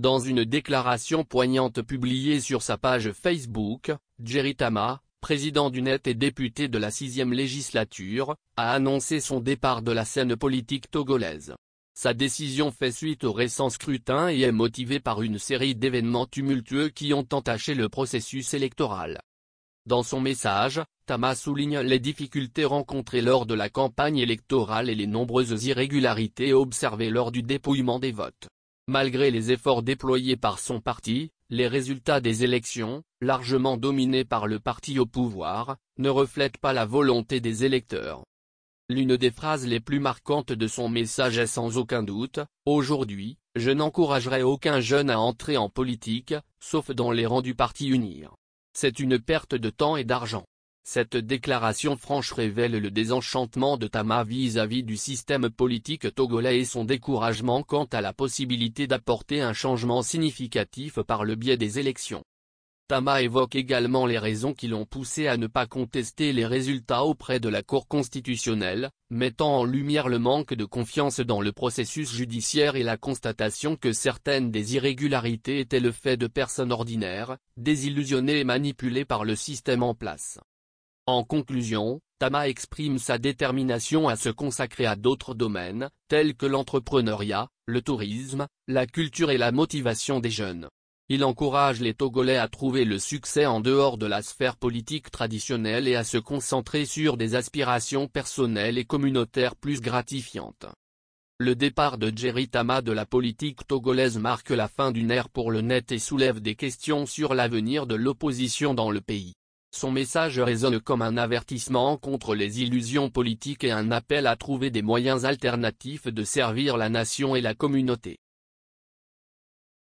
Dans une déclaration poignante publiée sur sa page Facebook, Jerry Tama, président du NET et député de la sixième législature, a annoncé son départ de la scène politique togolaise. Sa décision fait suite au récent scrutin et est motivée par une série d'événements tumultueux qui ont entaché le processus électoral. Dans son message, Tama souligne les difficultés rencontrées lors de la campagne électorale et les nombreuses irrégularités observées lors du dépouillement des votes. Malgré les efforts déployés par son parti, les résultats des élections, largement dominés par le parti au pouvoir, ne reflètent pas la volonté des électeurs. L'une des phrases les plus marquantes de son message est sans aucun doute, Aujourd'hui, je n'encouragerai aucun jeune à entrer en politique, sauf dans les rangs du parti unir. C'est une perte de temps et d'argent. Cette déclaration franche révèle le désenchantement de Tama vis-à-vis du système politique togolais et son découragement quant à la possibilité d'apporter un changement significatif par le biais des élections. Tama évoque également les raisons qui l'ont poussé à ne pas contester les résultats auprès de la Cour constitutionnelle, mettant en lumière le manque de confiance dans le processus judiciaire et la constatation que certaines des irrégularités étaient le fait de personnes ordinaires, désillusionnées et manipulées par le système en place. En conclusion, Tama exprime sa détermination à se consacrer à d'autres domaines, tels que l'entrepreneuriat, le tourisme, la culture et la motivation des jeunes. Il encourage les Togolais à trouver le succès en dehors de la sphère politique traditionnelle et à se concentrer sur des aspirations personnelles et communautaires plus gratifiantes. Le départ de Jerry Tama de la politique togolaise marque la fin d'une ère pour le net et soulève des questions sur l'avenir de l'opposition dans le pays. Son message résonne comme un avertissement contre les illusions politiques et un appel à trouver des moyens alternatifs de servir la nation et la communauté.